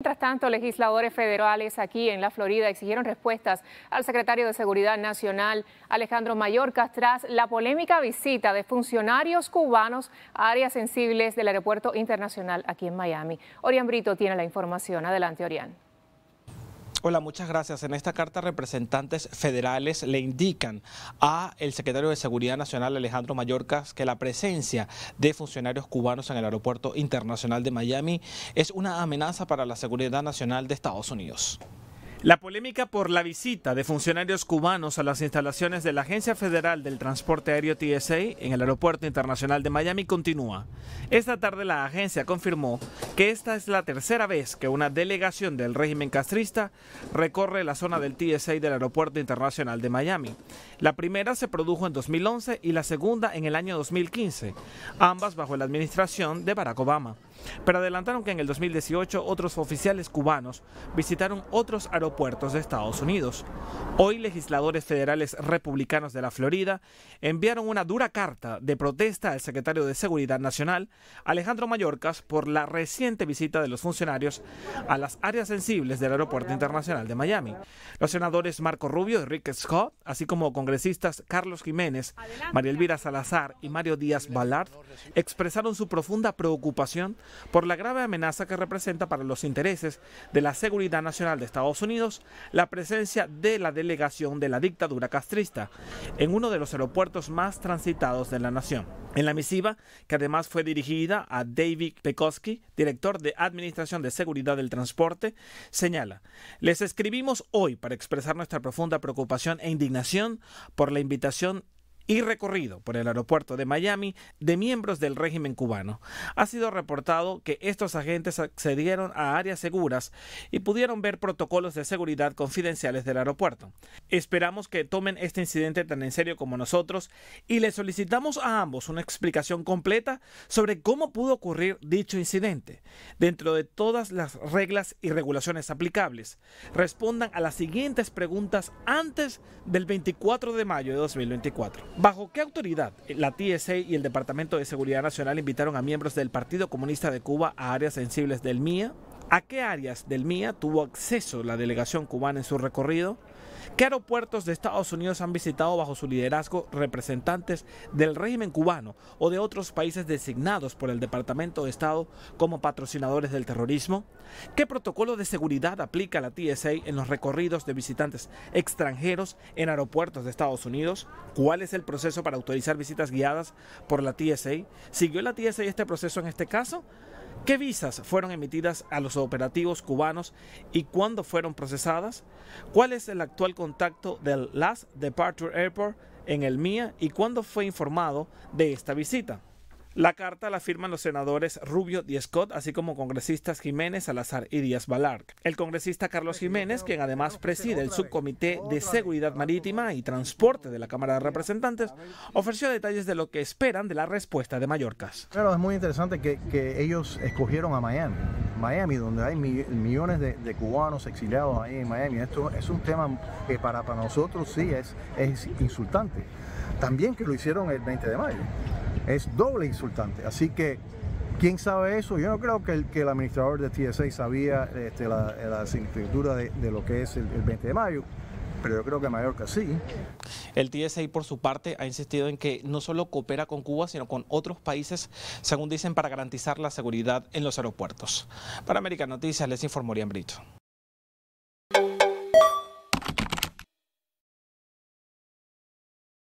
Mientras tanto, legisladores federales aquí en la Florida exigieron respuestas al secretario de Seguridad Nacional, Alejandro Mayorkas, tras la polémica visita de funcionarios cubanos a áreas sensibles del Aeropuerto Internacional aquí en Miami. Orián Brito tiene la información. Adelante, Orián. Hola, muchas gracias. En esta carta representantes federales le indican a el secretario de Seguridad Nacional Alejandro Mayorkas que la presencia de funcionarios cubanos en el Aeropuerto Internacional de Miami es una amenaza para la seguridad nacional de Estados Unidos. La polémica por la visita de funcionarios cubanos a las instalaciones de la Agencia Federal del Transporte Aéreo TSA en el Aeropuerto Internacional de Miami continúa. Esta tarde la agencia confirmó que esta es la tercera vez que una delegación del régimen castrista recorre la zona del TSA del Aeropuerto Internacional de Miami. La primera se produjo en 2011 y la segunda en el año 2015, ambas bajo la administración de Barack Obama. Pero adelantaron que en el 2018 otros oficiales cubanos visitaron otros aeropuertos puertos de Estados Unidos. Hoy legisladores federales republicanos de la Florida enviaron una dura carta de protesta al secretario de Seguridad Nacional, Alejandro Mayorkas, por la reciente visita de los funcionarios a las áreas sensibles del Aeropuerto Internacional de Miami. Los senadores Marco Rubio y Rick Scott, así como congresistas Carlos Jiménez, María Elvira Salazar y Mario Díaz Ballard, expresaron su profunda preocupación por la grave amenaza que representa para los intereses de la seguridad nacional de Estados Unidos la presencia de la delegación de la dictadura castrista en uno de los aeropuertos más transitados de la nación. En la misiva, que además fue dirigida a David Pekoski, director de Administración de Seguridad del Transporte, señala, les escribimos hoy para expresar nuestra profunda preocupación e indignación por la invitación y recorrido por el aeropuerto de Miami de miembros del régimen cubano. Ha sido reportado que estos agentes accedieron a áreas seguras y pudieron ver protocolos de seguridad confidenciales del aeropuerto. Esperamos que tomen este incidente tan en serio como nosotros y les solicitamos a ambos una explicación completa sobre cómo pudo ocurrir dicho incidente, dentro de todas las reglas y regulaciones aplicables. Respondan a las siguientes preguntas antes del 24 de mayo de 2024. ¿Bajo qué autoridad la TSA y el Departamento de Seguridad Nacional invitaron a miembros del Partido Comunista de Cuba a áreas sensibles del MIA? ¿A qué áreas del MIA tuvo acceso la delegación cubana en su recorrido? ¿Qué aeropuertos de Estados Unidos han visitado bajo su liderazgo representantes del régimen cubano o de otros países designados por el Departamento de Estado como patrocinadores del terrorismo? ¿Qué protocolo de seguridad aplica la TSA en los recorridos de visitantes extranjeros en aeropuertos de Estados Unidos? ¿Cuál es el proceso para autorizar visitas guiadas por la TSA? ¿Siguió la TSA este proceso en este caso? ¿Qué visas fueron emitidas a los operativos cubanos y cuándo fueron procesadas? ¿Cuál es el actual contacto del Last Departure Airport en el MIA y cuándo fue informado de esta visita? La carta la firman los senadores Rubio y Scott, así como congresistas Jiménez, Salazar y Díaz balart El congresista Carlos Jiménez, quien además preside el subcomité de Seguridad Marítima y Transporte de la Cámara de Representantes, ofreció detalles de lo que esperan de la respuesta de Mallorcas. Claro, es muy interesante que, ellos escogieron a Miami. Miami, donde hay millones de, cubanos exiliados ahí en Miami. Esto es un tema que para, nosotros sí es insultante. También que lo hicieron el 20 de mayo es doble insultante. Así que, ¿quién sabe eso? Yo no creo que el, que el administrador de TSA sabía este, la, la, de, lo que es el, 20 de mayo pero yo creo que que sí. El TSI, por su parte, ha insistido en que no solo coopera con Cuba, sino con otros países, según dicen, para garantizar la seguridad en los aeropuertos. Para América Noticias, les informó Brito.